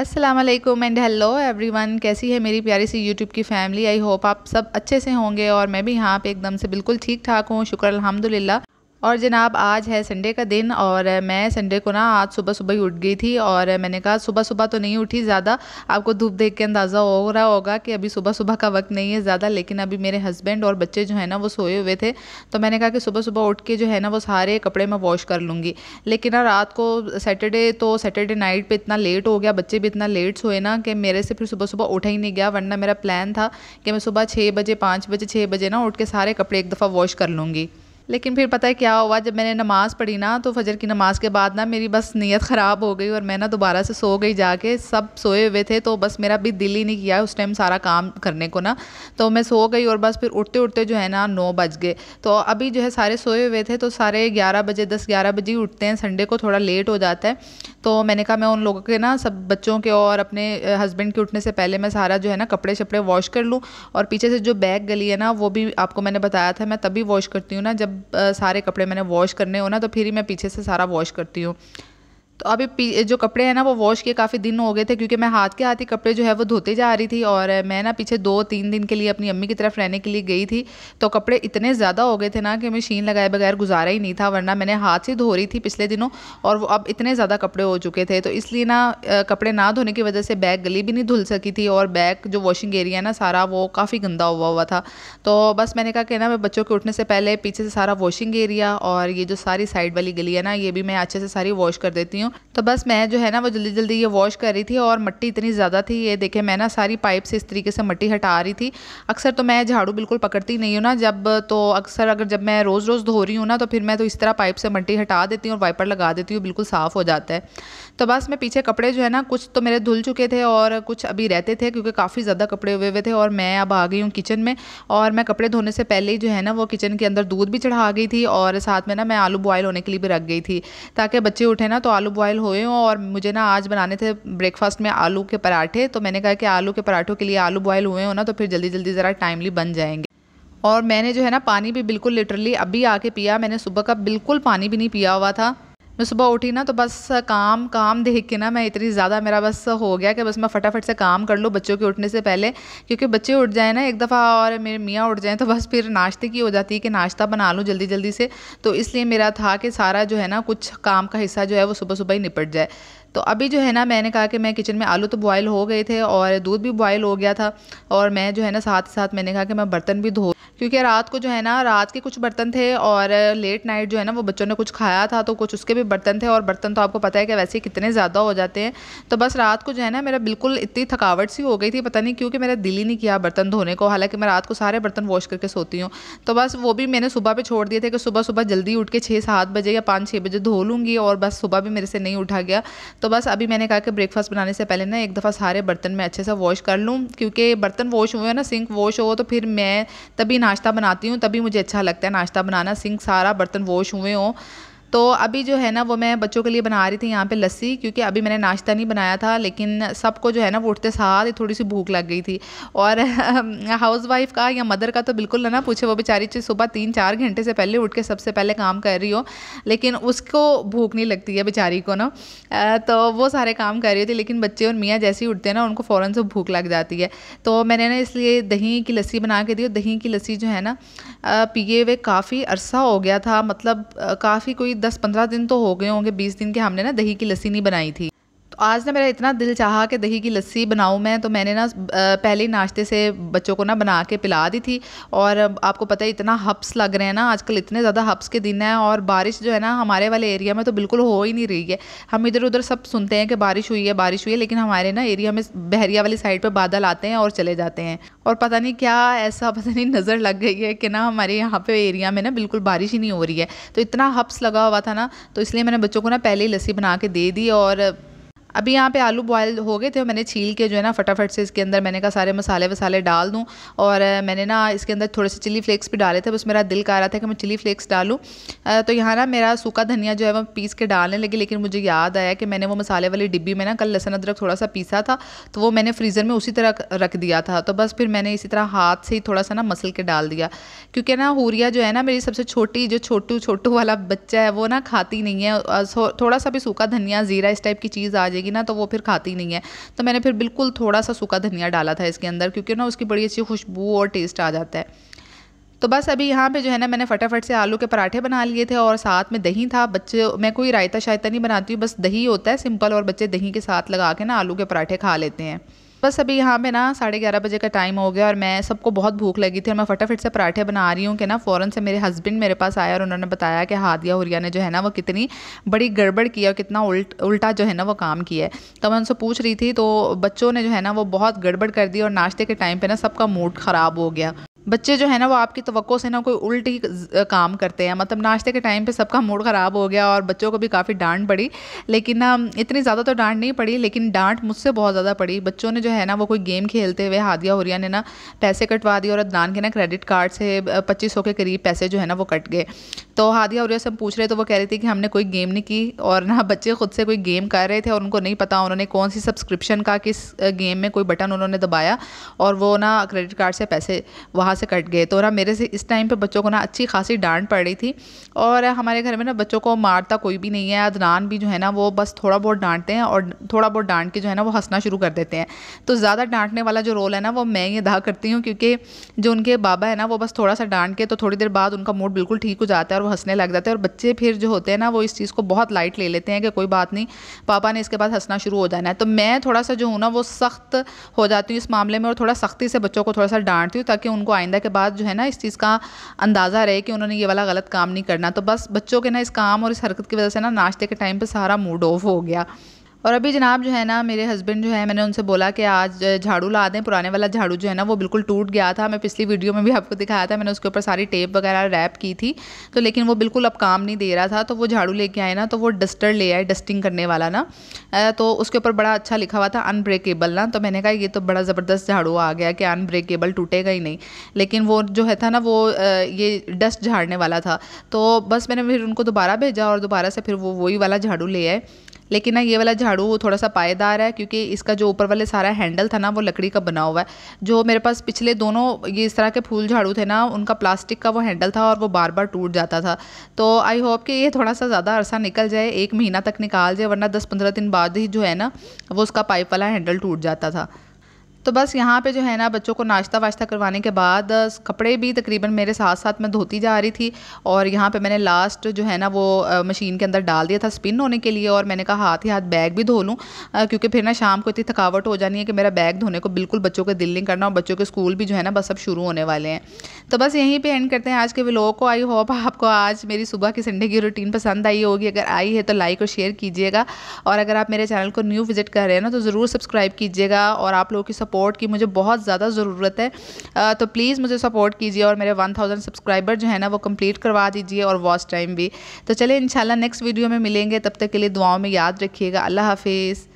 Aslam and hello everyone कैसी है मेरी प्यारी सी यूट्यूब की फैमिली आई होप आप सब अच्छे से होंगे और मैं भी यहाँ पे एकदम से बिल्कुल ठीक ठाक हूँ शुक्र अल्हम्दुलिल्लाह और जनाब आज है संडे का दिन और मैं संडे को ना आज सुबह सुबह ही उठ गई थी और मैंने कहा सुबह सुबह तो नहीं उठी ज़्यादा आपको धूप देख के अंदाज़ा हो रहा होगा कि अभी सुबह सुबह का वक्त नहीं है ज़्यादा लेकिन अभी मेरे हस्बैंड और बच्चे जो है ना वो सोए हुए थे तो मैंने कहा कि सुबह सुबह उठ के जो है ना वो सारे कपड़े मैं वॉश कर लूँगी लेकिन ना रात को सैटरडे तो सैटरडे नाइट पर इतना लेट हो गया बच्चे भी इतना लेट सोए ना कि मेरे से फिर सुबह सुबह उठा ही नहीं गया वरना मेरा प्लान था कि मैं सुबह छः बजे पाँच बजे छः बजे ना उठ के सारे कपड़े एक दफ़ा वॉश कर लूँगी लेकिन फिर पता है क्या हुआ जब मैंने नमाज़ पढ़ी ना तो फजर की नमाज़ के बाद ना मेरी बस नीयत ख़राब हो गई और मैं ना दोबारा से सो गई जाके सब सोए हुए थे तो बस मेरा भी दिल ही नहीं किया उस टाइम सारा काम करने को ना तो मैं सो गई और बस फिर उठते उठते जो है ना नौ बज गए तो अभी जो है सारे सोए हुए थे तो सारे ग्यारह बजे दस ग्यारह बजे उठते हैं संडे को थोड़ा लेट हो जाता है तो मैंने कहा मैं उन लोगों के ना सब बच्चों के और अपने हस्बैंड के उठने से पहले मैं सारा जो है ना कपड़े शपड़े वॉश कर लूँ और पीछे से जो बैग गली है ना वो भी आपको मैंने बताया था मैं तभी वॉश करती हूँ ना जब जब सारे कपड़े मैंने वॉश करने हो ना तो फिर ही मैं पीछे से सारा वॉश करती हूँ तो अभी जो कपड़े हैं ना वो वॉश किए काफ़ी दिन हो गए थे क्योंकि मैं हाथ के हाथ ही कपड़े जो है वो धोते जा रही थी और मैं ना पीछे दो तीन दिन के लिए अपनी अम्मी की तरफ रहने के लिए गई थी तो कपड़े इतने ज़्यादा हो गए थे ना कि मशीन लगाए बगैर गुजारा ही नहीं था वरना मैंने हाथ से धो रही थी पिछले दिनों और वो अब इतने ज़्यादा कपड़े हो चुके थे तो इसलिए ना कपड़े ना धोने की वजह से बैग गली भी नहीं धुल सकी थी और बैग जो वॉशिंग एरिया है ना सारा वो काफ़ी गंदा हुआ हुआ था तो बस मैंने कहा कि ना मैं बच्चों के उठने से पहले पीछे से सारा वॉशिंग एरिया और ये जो सारी साइड वाली गली है ना ये भी मैं अच्छे से सारी वॉश कर देती हूँ तो बस मैं जो है ना वो जल्दी जल्दी ये वॉश कर रही थी और मट्टी इतनी ज़्यादा थी ये देखे मैं ना सारी पाइप से इस तरीके से मट्टी हटा रही थी अक्सर तो मैं झाड़ू बिल्कुल पकड़ती नहीं हूँ ना जब तो अक्सर अगर जब मैं रोज़ रोज़ धो रही हूँ ना तो फिर मैं तो इस तरह पाइप से मट्टी हटा देती हूँ और वाइपर लगा देती हूँ बिल्कुल साफ़ हो जाता है तो बस मैं पीछे कपड़े जो है ना कुछ तो मेरे धुल चुके थे और कुछ अभी रहते थे क्योंकि काफ़ी ज़्यादा कपड़े हुए हुए थे और मैं अब आ गई हूँ किचन में और मैं कपड़े धोने से पहले ही जो है ना वो किचन के अंदर दूध भी चढ़ा गई थी और साथ में ना मैं आलू बॉयल होने के लिए भी रख गई थी ताकि बच्चे उठे ना तो आलू बॉयल हुए हों और मुझे ना आज बनाने थे ब्रेकफास्ट में आलू के पराठे तो मैंने कहा कि आलू के पराठों के लिए आलू बॉयल हुए हो ना तो फिर जल्दी जल्दी ज़रा टाइमली बन जाएंगे और मैंने जो है ना पानी भी बिल्कुल लिटरली अभी आके पिया मैंने सुबह का बिल्कुल पानी भी नहीं पिया हुआ था मैं सुबह उठी ना तो बस काम काम देख के ना मैं इतनी ज़्यादा मेरा बस हो गया कि बस मैं फटाफट से काम कर लूँ बच्चों के उठने से पहले क्योंकि बच्चे उठ जाए ना एक दफ़ा और मेरे मियाँ उठ जाएँ तो बस फिर नाश्ते की हो जाती है कि नाश्ता बना लूँ जल्दी जल्दी से तो इसलिए मेरा था कि सारा जो है ना कुछ काम का हिस्सा जो है वो सुबह सुबह ही निपट जाए तो अभी जो है ना मैंने कहा कि मैं किचन में आलू तो बॉयल हो गए थे और दूध भी बॉयल हो गया था और मैं जो है ना साथ ही साथ मैंने कहा कि मैं बर्तन भी धो क्योंकि रात को जो है ना रात के कुछ बर्तन थे और लेट नाइट जो है ना वो बच्चों ने कुछ खाया था तो कुछ उसके भी बर्तन थे और बर्तन तो आपको पता है कि वैसे कितने ज़्यादा हो जाते हैं तो बस रात को जो है ना मेरा बिल्कुल इतनी थकावट सी हो गई थी पता नहीं क्योंकि मेरा दिल ही नहीं किया बर्तन धोने को हालांकि मैं रात को सारे बर्तन वॉश करके सोती हूँ तो बस वो भी मैंने सुबह पर छोड़ दिए थे कि सुबह सुबह जल्दी उठ के छः सात बजे या पाँच छः बजे धो लूँगी और बस सुबह भी मेरे से नहीं उठा गया तो बस अभी मैंने कहा कि ब्रेकफास्ट बनाने से पहले ना एक दफ़ा सारे बर्तन मैं अच्छे से वॉश कर लूँ क्योंकि बर्तन वॉश हुए ना सिंक वॉश हो तो फिर मैं तभी नाश्ता बनाती हूँ तभी मुझे अच्छा लगता है नाश्ता बनाना सिंक सारा बर्तन वॉश हुए हों तो अभी जो है ना वो मैं बच्चों के लिए बना रही थी यहाँ पे लस्सी क्योंकि अभी मैंने नाश्ता नहीं बनाया था लेकिन सबको जो है ना वो उठते साथ ही थोड़ी सी भूख लग गई थी और हाउस वाइफ का या मदर का तो बिल्कुल ना पूछे वो बेचारी सुबह तीन चार घंटे से पहले उठ के सबसे पहले काम कर रही हो लेकिन उसको भूख नहीं लगती है बेचारी को ना तो वो सारे काम कर रही थी लेकिन बच्चे और मियाँ जैसे ही उठते हैं ना उनको फ़ौरन से भूख लग जाती है तो मैंने ना इसलिए दही की लस्सी बना के दी और दही की लस्सी जो है ना पिए हुए काफ़ी अरसा हो गया था मतलब काफ़ी कोई दस पंद्रह दिन तो हो गए होंगे बीस दिन के हमने ना दही की लस्सी नहीं बनाई थी तो आज ना मेरा इतना दिल चाहा कि दही की लस्सी बनाऊं मैं तो मैंने ना पहले नाश्ते से बच्चों को ना बना के पिला दी थी और आपको पता है इतना हब्स लग रहे हैं ना आजकल इतने ज़्यादा हब्स के दिन हैं और बारिश जो है ना हमारे वाले एरिया में तो बिल्कुल हो ही नहीं रही है हम इधर उधर सब सुनते हैं कि बारिश हुई है बारिश हुई है लेकिन हमारे ना एरिया में बहरिया वाली साइड पर बादल आते हैं और चले जाते हैं और पता नहीं क्या ऐसा पता नहीं नज़र लग गई है कि ना हमारे यहाँ पे एरिया में ना बिल्कुल बारिश ही नहीं हो रही है तो इतना हब्स लगा हुआ था ना तो इसलिए मैंने बच्चों को ना पहले ही लस्सी बना के दे दी और अभी यहाँ पे आलू बॉयल हो गए थे मैंने छील के जो है ना फटाफट से इसके अंदर मैंने कहा सारे मसाले वसाले डाल दूँ और मैंने ना इसके अंदर थोड़े से चिली फ्लेक्स भी डाले थे बस मेरा दिल कर रहा था कि मैं चिली फ्लेक्स डालूँ तो यहाँ ना मेरा सूखा धनिया जो है वो पीस के डालने लगी लेकिन मुझे याद आया कि मैंने वो मसाले वाली डिब्बी में ना कल लहसन अदरक थोड़ा सा पीसा था तो वो मैंने फ्रीज़र में उसी तरह रख दिया था तो बस फिर मैंने इसी तरह हाथ से ही थोड़ा सा ना मसल के डाल दिया क्योंकि ना हूरिया जो है ना मेरी सबसे छोटी जो छोटू छोटू वाला बच्चा है वो ना खाती नहीं है थोड़ा सा भी सूखा धनिया ज़ीरा इस टाइप की चीज़ आ जाएगी लगेगी ना तो वो फिर खाती नहीं है तो मैंने फिर बिल्कुल थोड़ा सा सूखा धनिया डाला था इसके अंदर क्योंकि ना उसकी बड़ी अच्छी खुशबू और टेस्ट आ जाता है तो बस अभी यहाँ पे जो है ना मैंने फटाफट से आलू के पराठे बना लिए थे और साथ में दही था बच्चे मैं कोई रायता शायता नहीं बनाती हूँ बस दही होता है सिंपल और बच्चे दही के साथ लगा के ना आलू के पराठे खा लेते हैं बस अभी यहाँ पे ना साढ़े ग्यारह बजे का टाइम हो गया और मैं सबको बहुत भूख लगी थी और मैं फटाफट से पराठे बना रही हूँ कि ना फ़ौरन से मेरे हस्बैंड मेरे पास आया और उन्होंने बताया कि हादिया हुरिया ने जो है ना वो कितनी बड़ी गड़बड़ की और कितना उल्ट उल्टा जो है ना वो काम किया है तो मैं उनसे पूछ रही थी तो बच्चों ने जो है ना वो बहुत गड़बड़ कर दी और नाश्ते के टाइम पर ना सबका मूड ख़राब हो गया बच्चे जो है ना वो आपकी तो से ना कोई उल्टी काम करते हैं मतलब नाश्ते के टाइम पे सबका मूड ख़राब हो गया और बच्चों को भी काफ़ी डांट पड़ी लेकिन ना इतनी ज़्यादा तो डांट नहीं पड़ी लेकिन डांट मुझसे बहुत ज़्यादा पड़ी बच्चों ने जो है ना वो कोई गेम खेलते हुए हादिया हुरिया ने ना पैसे कटवा दिए और अदनान के ना क्रेडिट कार्ड से पच्चीस के करीब पैसे जो है ना वो कट गए तो हादिया हुरिया से हम पूछ रहे तो वो कह रही थी कि हमने कोई गेम नहीं की और ना बच्चे खुद से कोई गेम कर रहे थे और उनको नहीं पता उन्होंने कौन सी सब्सक्रिप्शन का किस गेम में कोई बटन उन्होंने दबाया और वो ना क्रेडिट कार्ड से पैसे वहाँ वहाँ से कट गए तो ना मेरे से इस टाइम पर बच्चों को ना अच्छी खासी डांट पड़ रही थी और हमारे घर में ना बच्चों को मारता कोई भी नहीं है अदनान भी जो है ना वो बस थोड़ा बहुत डांटते हैं और थोड़ा बहुत डांट के जो है ना वो हंसना शुरू कर देते हैं तो ज़्यादा डांटने वाला जो रोल है ना वो मैं ही अदा करती हूँ क्योंकि जो उनके बाबा है ना वो बस थोड़ा सा डांट के तो थोड़ी देर बाद उनका मूड बिल्कुल ठीक हो जाता है और वो हंसने लग जाते हैं और बच्चे फिर जो होते हैं ना वो इस चीज़ को बहुत लाइट ले लेते हैं कि कोई बात नहीं पापा ने इसके बाद हंसना शुरू हो जाना है तो मैं थोड़ा सा जो हूँ ना वो सख्त हो जाती हूँ इस मामले में और थोड़ा सख्ती से बच्चों को थोड़ा सा डांटती हूँ ताकि उनको आइंदा के बाद जो है ना इस चीज़ का अंदाज़ा रहे कि उन्होंने ये वाला गलत काम नहीं करना तो बस बच्चों के ना इस काम और इस हरकत की वजह से ना नाश्ते के टाइम पर सारा मूड ऑफ हो गया और अभी जनाब जो है ना मेरे हस्बैंड जो है मैंने उनसे बोला कि आज झाड़ू ला दें पुराने वाला झाड़ू जो है ना वो बिल्कुल टूट गया था मैं पिछली वीडियो में भी आपको दिखाया था मैंने उसके ऊपर सारी टेप वगैरह रैप की थी तो लेकिन वो बिल्कुल अब काम नहीं दे रहा था तो वो झाड़ू लेके आए ना तो वो डस्टर ले आए डस्टिंग करने वाला ना तो उसके ऊपर बड़ा अच्छा लिखा हुआ था अनब्रेकेबल ना तो मैंने कहा ये तो बड़ा ज़बरदस्त झाड़ू आ गया कि अनब्रेकेबल टूटेगा ही नहीं लेकिन वो जो है था ना वो ये डस्ट झाड़ने वाला था तो बस मैंने फिर उनको दोबारा भेजा और दोबारा से फिर वो वही वाला झाड़ू ले आए लेकिन ना ये वाला झाड़ू थोड़ा सा पायेदार है क्योंकि इसका जो ऊपर वाले सारा हैंडल था ना वो लकड़ी का बना हुआ है जो मेरे पास पिछले दोनों ये इस तरह के फूल झाड़ू थे ना उनका प्लास्टिक का वो हैंडल था और वो बार बार टूट जाता था तो आई होप कि ये थोड़ा सा ज़्यादा अरसा निकल जाए एक महीना तक निकाल जाए वरना दस पंद्रह दिन बाद ही जो है ना वो उसका पाइप वाला हैंडल टूट जाता था तो बस यहाँ पे जो है ना बच्चों को नाश्ता वाश्ता करवाने के बाद कपड़े भी तकरीबन मेरे साथ साथ मैं धोती जा रही थी और यहाँ पे मैंने लास्ट जो है ना वो मशीन के अंदर डाल दिया था स्पिन होने के लिए और मैंने कहा हाथ ही हाथ बैग भी धो लूँ क्योंकि फिर ना शाम को इतनी थकावट हो जानी है कि मेरा बैग धोने को बिल्कुल बच्चों के दिल नहीं करना और बच्चों के स्कूल भी जो है ना बस अब शुरू होने वाले हैं तो बस यहीं पर एंड करते हैं आज के वो को आई होप आपको आज मेरी सुबह की संडे की रूटीन पसंद आई होगी अगर आई है तो लाइक और शेयर कीजिएगा और अगर आप मेरे चैनल को न्यू विजिट कर रहे हैं ना तो ज़रूर सब्सक्राइब कीजिएगा और आप लोगों की सब सपोर्ट की मुझे बहुत ज़्यादा ज़रूरत है तो प्लीज़ मुझे सपोर्ट कीजिए और मेरे वन थाउजेंड सब्सक्राइबर जो है ना वो कंप्लीट करवा दीजिए और वॉच टाइम भी तो चलिए इंशाल्लाह नेक्स्ट वीडियो में मिलेंगे तब तक के लिए दुआओं में याद रखिएगा अल्लाह हाफिज़